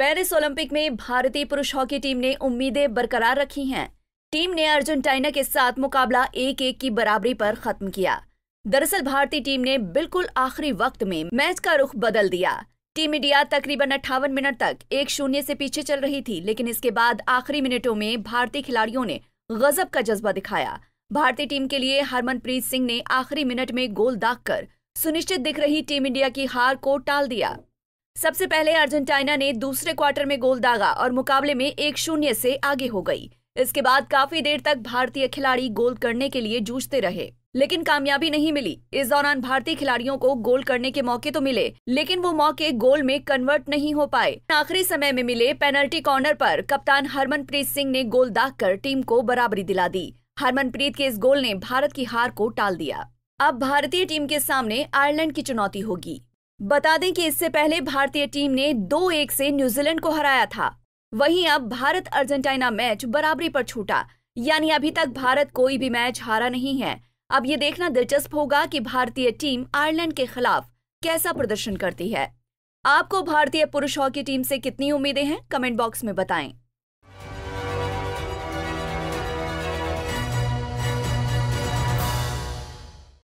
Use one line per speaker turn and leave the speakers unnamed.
Paris Olympic में भारतीय पुरुष हॉकी टीम ने उम्मीदें बरकरार रखी हैं टीम ने अर्जेंटाइना के साथ मुकाबला एक एक की बराबरी पर खत्म किया दरअसल भारतीय टीम ने बिल्कुल आखिरी वक्त में मैच का रुख बदल दिया टीम इंडिया तकरीबन अट्ठावन मिनट तक एक शून्य से पीछे चल रही थी लेकिन इसके बाद आखिरी मिनटों में भारतीय खिलाड़ियों ने गजब का जज्बा दिखाया भारतीय टीम के लिए हरमनप्रीत सिंह ने आखिरी मिनट में गोल दाग कर सुनिश्चित दिख रही टीम इंडिया की हार को टाल दिया सबसे पहले अर्जेंटीना ने दूसरे क्वार्टर में गोल दागा और मुकाबले में एक शून्य से आगे हो गई इसके बाद काफी देर तक भारतीय खिलाड़ी गोल करने के लिए जूझते रहे लेकिन कामयाबी नहीं मिली इस दौरान भारतीय खिलाड़ियों को गोल करने के मौके तो मिले लेकिन वो मौके गोल में कन्वर्ट नहीं हो पाए आखिरी समय में मिले पेनल्टी कॉर्नर पर कप्तान हरमनप्रीत सिंह ने गोल दाग कर टीम को बराबरी दिला दी हरमनप्रीत के इस गोल ने भारत की हार को टाल दिया अब भारतीय टीम के सामने आयरलैंड की चुनौती होगी बता दें कि इससे पहले भारतीय टीम ने दो एक से न्यूजीलैंड को हराया था वहीं अब भारत अर्जेंटाइना मैच बराबरी पर छूटा यानी अभी तक भारत कोई भी मैच हारा नहीं है अब ये देखना दिलचस्प होगा कि भारतीय टीम आयरलैंड के खिलाफ कैसा प्रदर्शन करती है आपको भारतीय पुरुष हॉकी टीम से कितनी उम्मीदें हैं कमेंट बॉक्स में बताएं